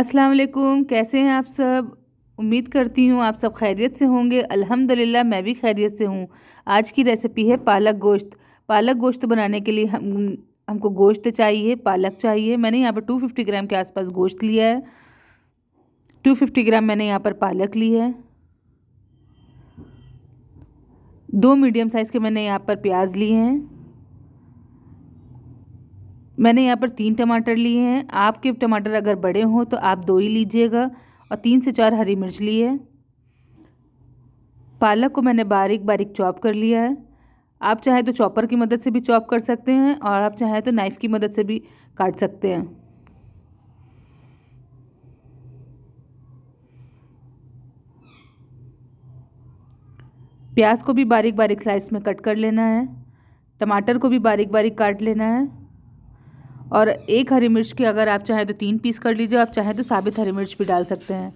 अस्सलाम वालेकुम कैसे हैं आप सब उम्मीद करती हूँ आप सब खैरियत से होंगे अल्हम्दुलिल्लाह मैं भी खैरियत से हूँ आज की रेसिपी है पालक गोश्त पालक गोश्त बनाने के लिए हम हमको गोश्त चाहिए पालक चाहिए मैंने यहाँ पर टू फिफ्टी ग्राम के आसपास गोश्त लिया है टू फिफ्टी ग्राम मैंने यहाँ पर पालक ली है दो मीडियम साइज़ के मैंने यहाँ पर प्याज लिए हैं मैंने यहाँ पर तीन टमाटर लिए हैं आपके टमाटर अगर बड़े हों तो आप दो ही लीजिएगा और तीन से चार हरी मिर्च ली है पालक को मैंने बारीक बारीक चॉप कर लिया है आप चाहे तो चॉपर की मदद से भी चॉप कर सकते हैं और आप चाहे तो नाइफ़ की मदद से भी काट सकते हैं प्याज को भी बारीक बारीक स्लाइस में कट कर लेना है टमाटर को भी बारीक बारीक काट लेना है और एक हरी मिर्च की अगर आप चाहें तो तीन पीस कर लीजिए आप चाहें तो साबित हरी मिर्च भी डाल सकते हैं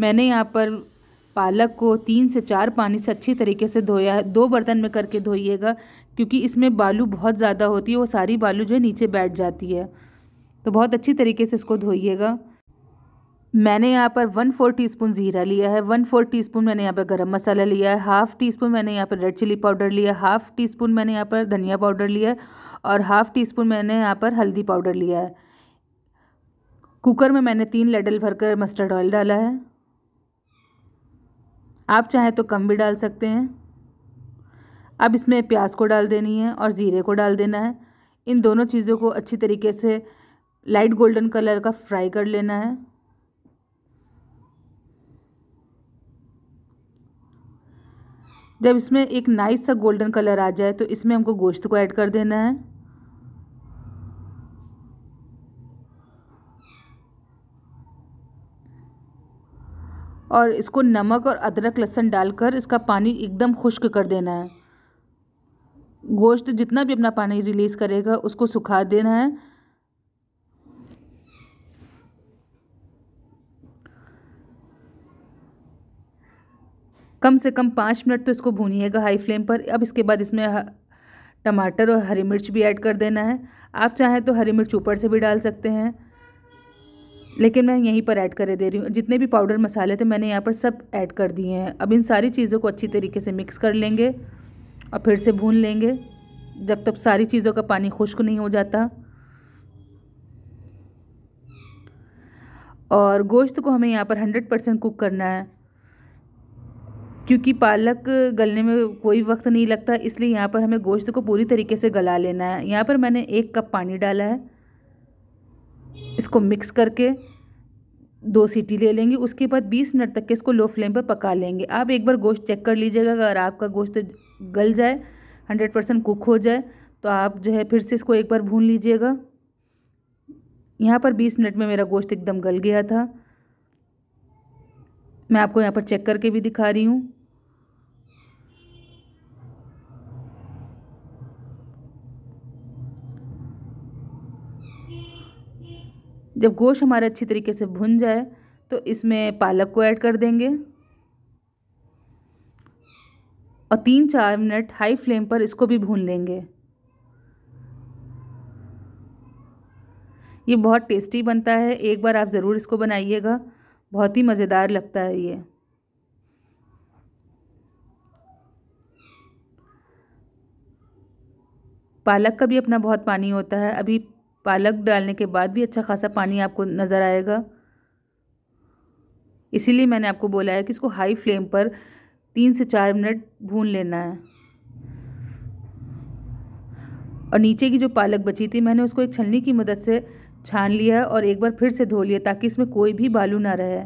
मैंने यहाँ पर पालक को तीन से चार पानी से अच्छी तरीके से धोया है दो बर्तन में करके धोइएगा क्योंकि इसमें बालू बहुत ज़्यादा होती है वो सारी बालू जो है नीचे बैठ जाती है तो बहुत अच्छी तरीके से इसको धोइएगा मैंने यहाँ पर वन फोर टीस्पून ज़ीरा लिया है वन फोर टीस्पून मैंने यहाँ पर गरम मसाला लिया है हाफ़ टी स्पून मैंने यहाँ पर रेड चिली पाउडर लिया है हाफ़ टी स्पून मैंने यहाँ पर धनिया पाउडर लिया है और हाफ़ टी स्पून मैंने यहाँ पर हल्दी पाउडर लिया है कुकर में मैंने तीन लेडल भरकर मस्टर्ड ऑयल डाला है आप चाहें तो कम भी डाल सकते हैं अब इसमें प्याज को डाल देनी है और ज़ीरे को डाल देना है इन दोनों चीज़ों को अच्छी तरीके से लाइट गोल्डन कलर का फ्राई कर लेना है जब इसमें एक नाइस सा गोल्डन कलर आ जाए तो इसमें हमको गोश्त को ऐड कर देना है और इसको नमक और अदरक लहसुन डालकर इसका पानी एकदम खुश्क कर देना है गोश्त जितना भी अपना पानी रिलीज़ करेगा उसको सुखा देना है कम से कम पाँच मिनट तो इसको भूनिएगा हाई फ्लेम पर अब इसके बाद इसमें टमाटर और हरी मिर्च भी ऐड कर देना है आप चाहें तो हरी मिर्च ऊपर से भी डाल सकते हैं लेकिन मैं यहीं पर ऐड कर दे रही हूँ जितने भी पाउडर मसाले थे मैंने यहाँ पर सब ऐड कर दिए हैं अब इन सारी चीज़ों को अच्छी तरीके से मिक्स कर लेंगे और फिर से भून लेंगे जब तक सारी चीज़ों का पानी खुश्क नहीं हो जाता और गोश्त को हमें यहाँ पर हंड्रेड परसेंट कुक करना है क्योंकि पालक गलने में कोई वक्त नहीं लगता इसलिए यहाँ पर हमें गोश्त को पूरी तरीके से गला लेना है यहाँ पर मैंने एक कप पानी डाला है इसको मिक्स करके दो सीटी ले लेंगे उसके बाद 20 मिनट तक के इसको लो फ्लेम पर पका लेंगे आप एक बार गोश्त चेक कर लीजिएगा अगर आपका गोश्त गल जाए 100 परसेंट कुक हो जाए तो आप जो है फिर से इसको एक बार भून लीजिएगा यहाँ पर 20 मिनट में मेरा गोश्त एकदम गल गया था मैं आपको यहाँ पर चेक करके भी दिखा रही हूँ जब गोश्त हमारा अच्छी तरीके से भुन जाए तो इसमें पालक को ऐड कर देंगे और तीन चार मिनट हाई फ्लेम पर इसको भी भून लेंगे ये बहुत टेस्टी बनता है एक बार आप ज़रूर इसको बनाइएगा बहुत ही मज़ेदार लगता है ये पालक का भी अपना बहुत पानी होता है अभी पालक डालने के बाद भी अच्छा खासा पानी आपको नज़र आएगा इसीलिए मैंने आपको बोला है कि इसको हाई फ्लेम पर तीन से चार मिनट भून लेना है और नीचे की जो पालक बची थी मैंने उसको एक छलनी की मदद से छान लिया है और एक बार फिर से धो लिया ताकि इसमें कोई भी बालू ना रहे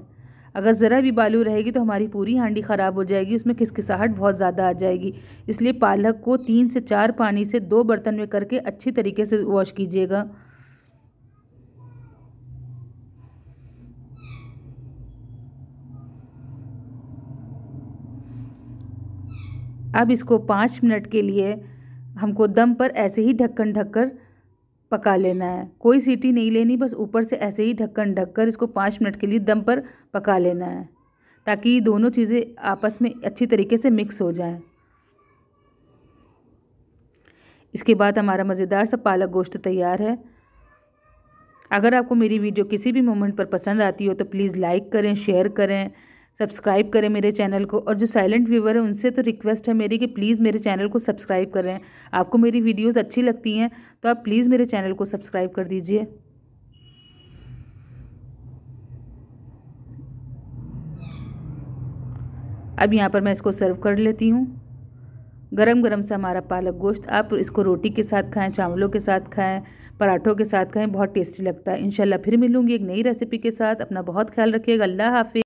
अगर ज़रा भी बालू रहेगी तो हमारी पूरी हांडी ख़राब हो जाएगी उसमें खिसखिसाहट बहुत ज़्यादा आ जाएगी इसलिए पालक को तीन से चार पानी से दो बर्तन में करके अच्छी तरीके से वॉश कीजिएगा अब इसको पाँच मिनट के लिए हमको दम पर ऐसे ही ढक्कन ढककर पका लेना है कोई सीटी नहीं लेनी बस ऊपर से ऐसे ही ढक्कन ढककर इसको पाँच मिनट के लिए दम पर पका लेना है ताकि दोनों चीज़ें आपस में अच्छी तरीके से मिक्स हो जाएं इसके बाद हमारा मज़ेदार सा पालक गोश्त तैयार है अगर आपको मेरी वीडियो किसी भी मोमेंट पर पसंद आती हो तो प्लीज़ लाइक करें शेयर करें सब्सक्राइब करें मेरे चैनल को और जो साइलेंट व्यूवर हैं उनसे तो रिक्वेस्ट है मेरी कि प्लीज़ मेरे चैनल को सब्सक्राइब करें आपको मेरी वीडियोस अच्छी लगती हैं तो आप प्लीज़ मेरे चैनल को सब्सक्राइब कर दीजिए अब यहाँ पर मैं इसको सर्व कर लेती हूँ गरम गरम सा हमारा पालक गोश्त आप इसको रोटी के साथ खाएं चावलों के साथ खाएं पराठों के साथ खाएं बहुत टेस्टी लगता है इंशाल्लाह फिर मिलूँगी एक नई रेसिपी के साथ अपना बहुत ख्याल रखिएगा अल्लाह हाफि